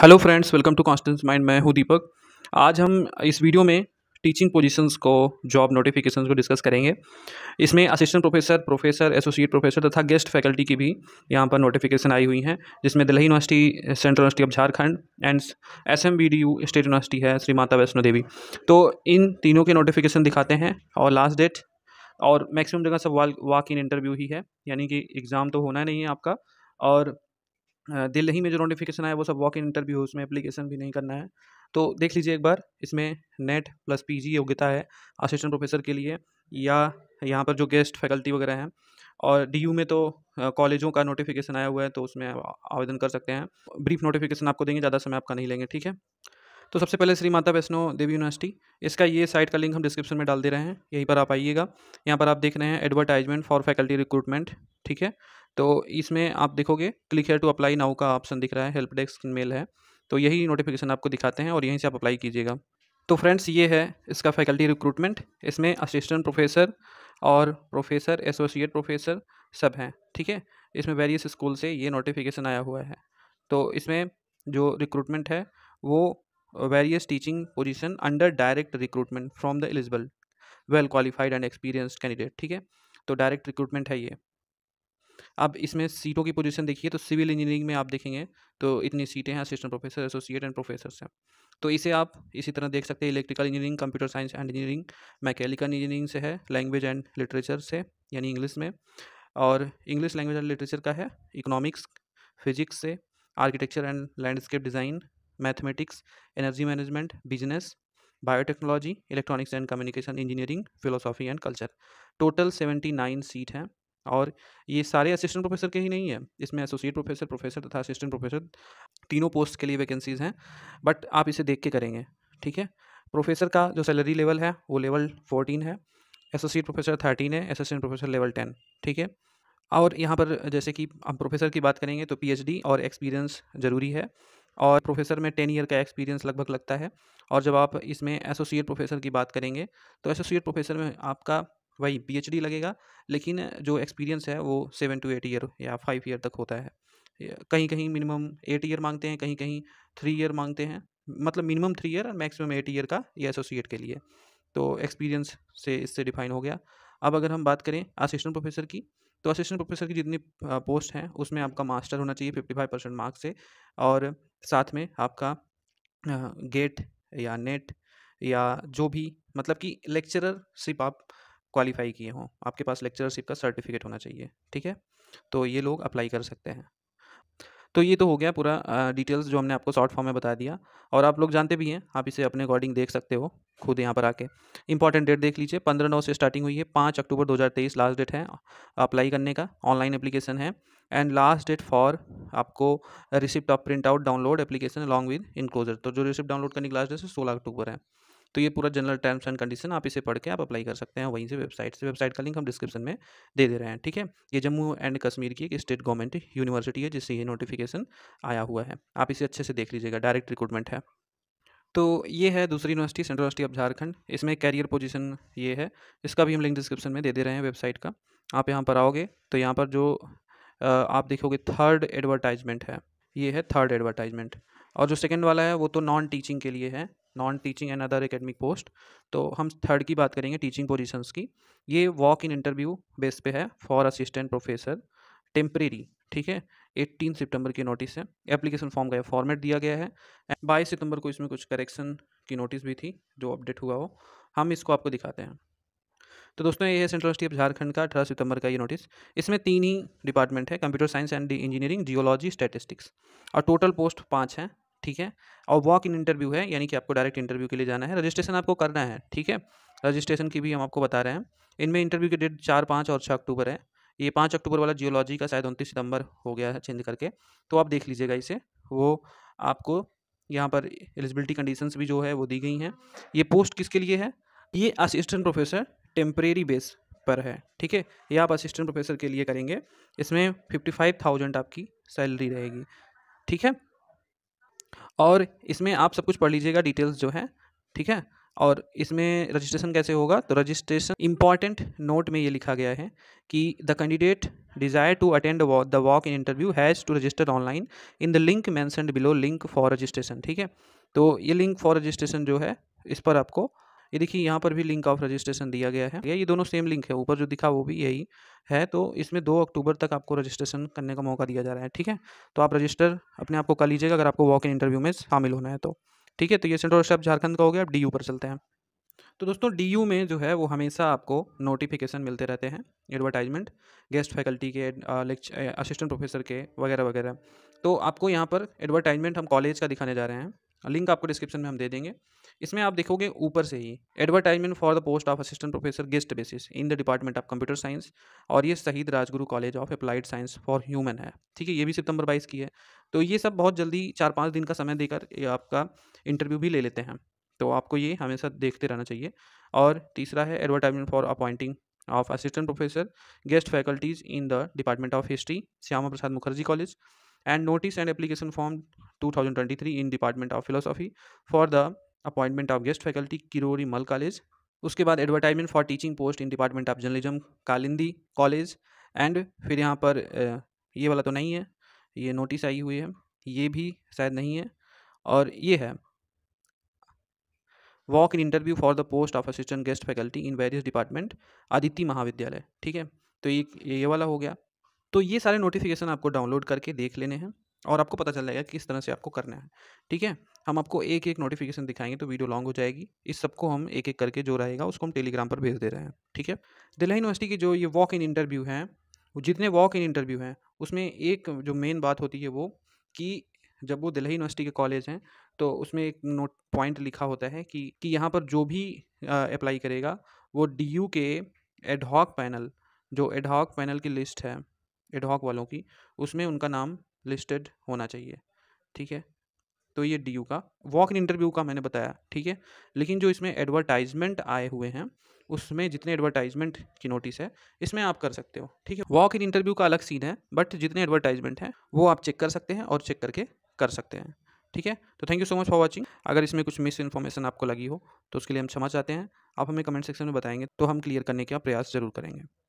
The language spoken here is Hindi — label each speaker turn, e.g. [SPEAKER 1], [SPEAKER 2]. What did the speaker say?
[SPEAKER 1] Hello friends welcome to Constance Mind मैं हूं दीपक आज हम इस वीडियो में टीचिंग पोजीशंस को जॉब नोटिफिकेशंस को डिस्कस करेंगे इसमें assistant professor professor associate professor तथा गेस्ट फैकल्टी की भी यहाँ पर नोटिफिकेशन आई हुई हैं जिसमें Delhi university central university of Jharkhand and S M B D U state university है श्री माता वैष्णो देवी तो इन तीनों के नोटिफिकेशन दिखाते हैं और लास्ट डेट और मैक्सिमम जगह सब वॉक इन इंटरव्यू ही है यानी कि एग्ज़ाम तो होना नहीं है आपका और दिल्ली ही में जो नोटिफिकेशन आया वो सब वॉक इन इंटरव्यू है उसमें एप्लीकेशन भी नहीं करना है तो देख लीजिए एक बार इसमें नेट प्लस पीजी योग्यता है असिस्टेंट प्रोफेसर के लिए या यहाँ पर जो गेस्ट फैकल्टी वगैरह हैं और डीयू में तो कॉलेजों का नोटिफिकेशन आया हुआ है तो उसमें आवेदन कर सकते हैं ब्रीफ नोटिफिकेशन आपको देंगे ज़्यादा समय आपका नहीं लेंगे ठीक है तो सबसे पहले श्री माता वैष्णो देवी यूनिवर्सिटी इसका ये साइट का लिंक हम डिस्क्रिप्शन में डाल दे रहे हैं यहीं पर आप आइएगा यहाँ पर आप देख रहे हैं एडवर्टाइजमेंट फॉर फैकल्टी रिक्रूटमेंट ठीक है तो इसमें आप देखोगे click here to apply now का ऑप्शन दिख रहा है हेल्प डेस्क मेल है तो यही नोटिफिकेशन आपको दिखाते हैं और यहीं से आप अप्लाई कीजिएगा तो फ्रेंड्स ये है इसका फैकल्टी रिक्रूटमेंट इसमें असिस्टेंट प्रोफेसर और प्रोफेसर एसोसिएट प्रोफेसर सब हैं ठीक है थीके? इसमें वेरियस स्कूल से ये नोटिफिकेशन आया हुआ है तो इसमें जो रिक्रूटमेंट है वो various teaching position under direct recruitment from the eligible well qualified and experienced candidate ठीक है तो direct recruitment है ये अब इसमें सीटों की पोजीशन देखिए तो सिविल इंजीनियरिंग में आप देखेंगे तो इतनी सीटें हैं assistant professor associate and professor हैं तो इसे आप इसी तरह देख सकते हैं electrical engineering computer science and engineering mechanical engineering से है लैंग्वेज एंड लिटरेचर से यानी इंग्लिश में और इंग्लिश लैंग्वेज एंड लिटरेचर का है इकोनॉमिक्स फिजिक्स से architecture and landscape design mathematics energy management business biotechnology electronics and communication engineering philosophy and culture total seventy nine seat हैं और ये सारे असिस्टेंट प्रोफेसर के ही नहीं है इसमें एसोसिएट प्रोफेसर प्रोफेसर तथा असिस्टेंट प्रोफेसर तीनों पोस्ट के लिए वैकेंसीज़ हैं बट आप इसे देख के करेंगे ठीक है प्रोफेसर का जो सैलरी लेवल है वो लेवल फोर्टीन है एसोसिएट प्रोफेसर थर्टीन है असिस्टेंट प्रोफेसर लेवल टेन ठीक है और यहाँ पर जैसे कि हम प्रोफेसर की बात करेंगे तो पीएचडी और एक्सपीरियंस ज़रूरी है और प्रोफेसर में टेन ईयर का एक्सपीरियंस लगभग लगता है और जब आप इसमें एसोसिएट प्रोफेसर की बात करेंगे तो एसोसिएट प्रोफेसर में आपका वही पीएचडी लगेगा लेकिन जो एक्सपीरियंस है वो सेवन टू एट ईयर या फाइव ईयर तक होता है कहीं कहीं मिनिमम एट ईयर मांगते हैं कहीं कहीं थ्री ईयर मांगते हैं मतलब मिनिमम थ्री ईयर और मैक्सिमम एट ईयर का ये एसोसिएट के लिए तो एक्सपीरियंस से इससे डिफाइन हो गया अब अगर हम बात करें असिस्टेंट प्रोफेसर की तो असिस्टेंट प्रोफेसर की जितनी पोस्ट हैं उसमें आपका मास्टर होना चाहिए फिफ्टी फाइव परसेंट मार्क्स से और साथ में आपका गेट या नेट या जो भी मतलब कि लेक्चररशिप आप क्वालिफाई किए हों आपके पास लेक्चररशिप का सर्टिफिकेट होना चाहिए ठीक है तो ये लोग अप्लाई कर सकते हैं तो ये तो हो गया पूरा डिटेल्स जो हमने आपको शॉर्ट फॉर्म में बता दिया और आप लोग जानते भी हैं आप इसे अपने अकॉर्डिंग देख सकते हो खुद यहाँ पर आके इंपॉर्टेंट डेट देख लीजिए पंद्रह नौ से स्टार्टिंग हुई है पाँच अक्टूबर दो लास्ट डेट है अप्लाई करने का ऑनलाइन एप्लीकेशन है एंड लास्ट डेट फॉर आपको receipt of print out download application along with enclosure तो जो रिसिप्ट डाउनलोड करने की लास्ट डेट है सोलह अक्टूबर है तो ये पूरा जनरल टर्म्स एंड कंडीशन आप इसे पढ़ के आप अप्लाई कर सकते हैं वहीं से वेबसाइट से वेबसाइट का लिंक हम डिस्क्रिप्शन में दे दे रहे हैं ठीक है ये जम्मू एंड कश्मीर की एक स्टेट गवर्नमेंट यूनिवर्सिटी है जिससे ये नोटिफिकेशन आया हुआ है आप इसे अच्छे से देख लीजिएगा डायरेक्ट रिक्रूटमेंट है तो ये है दूसरी university central university of Jharkhand इसमें कैरियर पोजीशन ये है इसका भी हम लिंक डिस्क्रिप्शन में दे दे रहे हैं वेबसाइट का आप यहाँ पर आओगे तो यहाँ पर जो आप देखोगे थर्ड एडवर्टाइजमेंट है ये है थर्ड एडवर्टाइजमेंट और जो सेकंड वाला है वो तो नॉन टीचिंग के लिए है non teaching and other academic post तो हम थर्ड की बात करेंगे टीचिंग पोजिशन की ये वॉक इन इंटरव्यू बेस पे है फॉर असिस्टेंट प्रोफेसर टेम्परेरी ठीक है एट्टीन सितंबर की नोटिस है एप्लीकेशन फॉर्म का फॉर्मेट दिया गया है बाईस सितंबर को इसमें कुछ करेक्शन की नोटिस भी थी जो अपडेट हुआ हो हम इसको आपको दिखाते हैं तो दोस्तों ये है सेंट्रल यूनिवर्सिटी ऑफ झारखंड का अठारह सितंबर का ये नोटिस इसमें तीन ही डिपार्टमेंट है computer science and engineering geology statistics और टोटल पोस्ट पाँच हैं ठीक है और वॉक इन इंटरव्यू है यानी कि आपको डायरेक्ट इंटरव्यू के लिए जाना है रजिस्ट्रेशन आपको करना है ठीक है रजिस्ट्रेशन की भी हम आपको बता रहे हैं इनमें इंटरव्यू की डेट चार पाँच और छः अक्टूबर है ये पाँच अक्टूबर वाला जियोलॉजी का शायद उनतीस सितंबर हो गया है चेंज करके तो आप देख लीजिएगा इसे वो आपको यहाँ पर एलिजिबिलिटी कंडीशंस भी जो है वो दी गई हैं ये पोस्ट किसके लिए है ये असिस्टेंट प्रोफेसर टेम्परेरी बेस पर है ठीक है ये आप असिस्टेंट प्रोफेसर के लिए करेंगे इसमें फिफ्टी फाइव थाउजेंड आपकी सैलरी रहेगी ठीक है और इसमें आप सब कुछ पढ़ लीजिएगा डिटेल्स जो है ठीक है और इसमें रजिस्ट्रेशन कैसे होगा तो रजिस्ट्रेशन इंपॉर्टेंट नोट में ये लिखा गया है कि the candidate desire to attend the walk in interview has to register online in the link mentioned below link for registration ठीक है तो ये लिंक फॉर रजिस्ट्रेशन जो है इस पर आपको ये देखिए यहाँ पर भी लिंक ऑफ रजिस्ट्रेशन दिया गया है ये दोनों सेम लिंक है ऊपर जो दिखा वो भी यही है तो इसमें दो अक्टूबर तक आपको रजिस्ट्रेशन करने का मौका दिया जा रहा है ठीक है तो आप रजिस्टर अपने आप को कर लीजिएगा अगर आपको वॉक इन इंटरव्यू में शामिल होना है तो ठीक है तो ये सेंट्रल स्टेप झारखंड का हो गया अब डी पर चलते हैं तो दोस्तों डी में जो है वो हमेशा आपको नोटिफिकेशन मिलते रहते हैं एडवर्टाइजमेंट गेस्ट फैकल्टी के लेक्चर असिस्टेंट प्रोफेसर के वगैरह वगैरह तो आपको यहाँ पर एडवर्टाइजमेंट हम कॉलेज का दिखाने जा रहे हैं लिंक आपको डिस्क्रिप्शन में हम दे देंगे इसमें आप देखोगे ऊपर से ही advertisement for the post of assistant professor guest basis in the department of computer science और ये Shaheed Rajguru college of applied science for women है ठीक है ये भी सितंबर बाईस की है तो ये सब बहुत जल्दी चार पाँच दिन का समय देकर आपका इंटरव्यू भी ले लेते हैं तो आपको ये हमेशा देखते रहना चाहिए और तीसरा है advertisement for appointing of assistant professor guest faculties in the department of history Shyama Prasad Mukherjee college and notice and application form 2023 in department of philosophy for the appointment of guest faculty Kirori Mal college उसके बाद advertisement for teaching post in department of journalism Kalindi college and फिर यहाँ पर ये वाला तो नहीं है ये नोटिस आई हुई है ये भी शायद नहीं है और ये है walk in interview for the post of assistant guest faculty in various department Aditya Mahavidyalaya ठीक है तो ये ये वाला हो गया तो ये सारे नोटिफिकेशन आपको डाउनलोड करके देख लेने हैं और आपको पता चल जाएगा किस तरह से आपको करना है ठीक है हम आपको एक एक नोटिफिकेशन दिखाएंगे तो वीडियो लॉन्ग हो जाएगी इस सबको हम एक एक करके जो रहेगा उसको हम टेलीग्राम पर भेज दे रहे हैं ठीक है दिल्ली यूनिवर्सिटी की जो ये वॉक इन इंटरव्यू है जितने वॉक इन इंटरव्यू हैं उसमें एक जो मेन बात होती है वो कि जब वो दिल्ली यूनिवर्सिटी के कॉलेज हैं तो उसमें एक नोट पॉइंट लिखा होता है कि कि यहाँ पर जो भी अप्लाई करेगा वो डी यू के एडहॉक पैनल जो एडहॉक पैनल की लिस्ट है एडहॉक वालों की उसमें उनका नाम लिस्टेड होना चाहिए ठीक है तो ये डी का वॉक इन इंटरव्यू का मैंने बताया ठीक है लेकिन जो इसमें एडवर्टाइजमेंट आए हुए हैं उसमें जितने एडवर्टाइजमेंट की नोटिस है इसमें आप कर सकते हो ठीक है वॉक इन इंटरव्यू का अलग सीन है बट जितने एडवर्टाइजमेंट हैं वो आप चेक कर सकते हैं और चेक करके कर सकते हैं ठीक है तो thank you so much for watching अगर इसमें कुछ मिस इन्फॉर्मेशन आपको लगी हो तो उसके लिए हम क्षमा चाहते हैं आप हमें कमेंट सेक्शन में बताएंगे तो हम क्लियर करने का प्रयास जरूर करेंगे